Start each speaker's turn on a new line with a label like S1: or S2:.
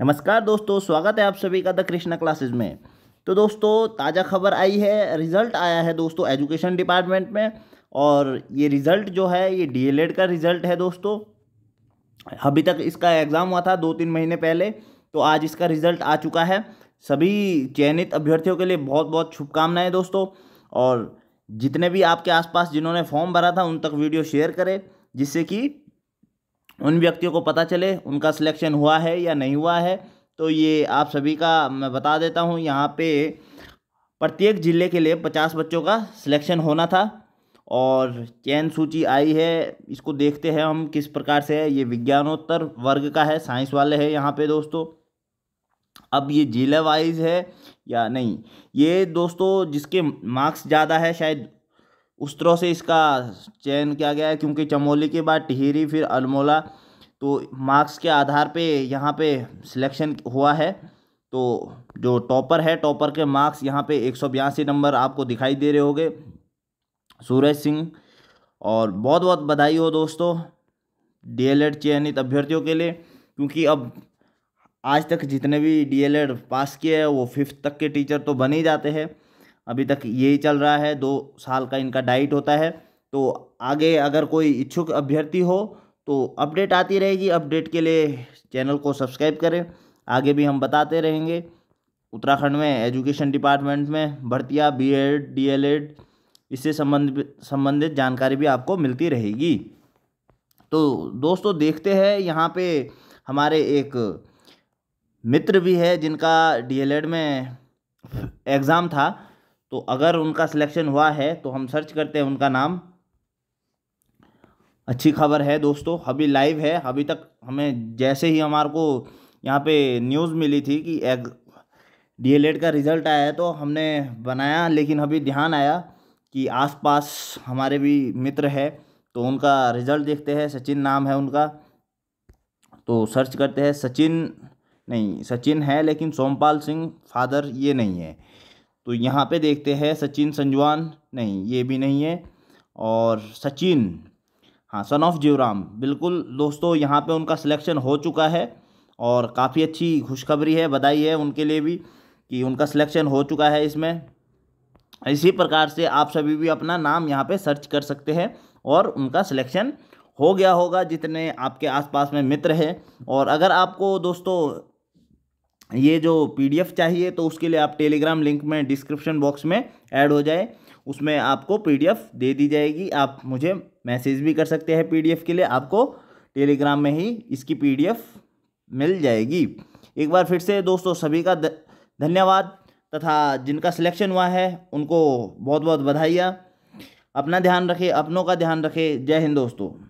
S1: नमस्कार दोस्तों स्वागत है आप सभी का द कृष्णा क्लासेस में तो दोस्तों ताज़ा खबर आई है रिज़ल्ट आया है दोस्तों एजुकेशन डिपार्टमेंट में और ये रिज़ल्ट जो है ये डीएलएड का रिज़ल्ट है दोस्तों अभी तक इसका एग्ज़ाम हुआ था दो तीन महीने पहले तो आज इसका रिज़ल्ट आ चुका है सभी चयनित अभ्यर्थियों के लिए बहुत बहुत शुभकामनाएँ दोस्तों और जितने भी आपके आसपास जिन्होंने फॉर्म भरा था उन तक वीडियो शेयर करें जिससे कि उन व्यक्तियों को पता चले उनका सिलेक्शन हुआ है या नहीं हुआ है तो ये आप सभी का मैं बता देता हूँ यहाँ पे प्रत्येक ज़िले के लिए पचास बच्चों का सिलेक्शन होना था और चयन सूची आई है इसको देखते हैं हम किस प्रकार से है ये विज्ञानोत्तर वर्ग का है साइंस वाले है यहाँ पे दोस्तों अब ये जिला वाइज है या नहीं ये दोस्तों जिसके मार्क्स ज़्यादा है शायद उस तरह से इसका चयन किया गया है क्योंकि चमोली के बाद टिहरी फिर अल्मोला तो मार्क्स के आधार पे यहाँ पे सिलेक्शन हुआ है तो जो टॉपर है टॉपर के मार्क्स यहाँ पे एक सौ बयासी नंबर आपको दिखाई दे रहे होंगे सूरज सिंह और बहुत बहुत बधाई हो दोस्तों डीएलएड चयनित अभ्यर्थियों के लिए क्योंकि अब आज तक जितने भी डीएलएड पास किए हैं वो फिफ्थ तक के टीचर तो बन ही जाते हैं अभी तक यही चल रहा है दो साल का इनका डाइट होता है तो आगे अगर कोई इच्छुक अभ्यर्थी हो तो अपडेट आती रहेगी अपडेट के लिए चैनल को सब्सक्राइब करें आगे भी हम बताते रहेंगे उत्तराखंड में एजुकेशन डिपार्टमेंट में भर्तियाँ B Ed D L Ed इससे संबंध संबंधित जानकारी भी आपको मिलती रहेगी तो दोस्तों देखते हैं यहाँ पे हमारे एक मित्र भी है जिनका डी में एग्ज़ाम था तो अगर उनका सिलेक्शन हुआ है तो हम सर्च करते हैं उनका नाम अच्छी खबर है दोस्तों अभी लाइव है अभी तक हमें जैसे ही हमारे को यहाँ पे न्यूज़ मिली थी कि एग डीएलएड का रिज़ल्ट आया है तो हमने बनाया लेकिन अभी ध्यान आया कि आसपास हमारे भी मित्र है तो उनका रिज़ल्ट देखते हैं सचिन नाम है उनका तो सर्च करते हैं सचिन नहीं सचिन है लेकिन सोमपाल सिंह फादर ये नहीं है तो यहाँ पे देखते हैं सचिन संजवान नहीं ये भी नहीं है और सचिन हाँ सन ऑफ जीवराम बिल्कुल दोस्तों यहाँ पे उनका सिलेक्शन हो चुका है और काफ़ी अच्छी खुशखबरी है बधाई है उनके लिए भी कि उनका सिलेक्शन हो चुका है इसमें इसी प्रकार से आप सभी भी अपना नाम यहाँ पे सर्च कर सकते हैं और उनका सिलेक्शन हो गया होगा जितने आपके आसपास में मित्र हैं और अगर आपको दोस्तों ये जो पीडीएफ चाहिए तो उसके लिए आप टेलीग्राम लिंक में डिस्क्रिप्शन बॉक्स में ऐड हो जाए उसमें आपको पीडीएफ दे दी जाएगी आप मुझे मैसेज भी कर सकते हैं पीडीएफ के लिए आपको टेलीग्राम में ही इसकी पीडीएफ मिल जाएगी एक बार फिर से दोस्तों सभी का धन्यवाद तथा जिनका सिलेक्शन हुआ है उनको बहुत बहुत बधाइयाँ अपना ध्यान रखें अपनों का ध्यान रखें जय हिंद दोस्तों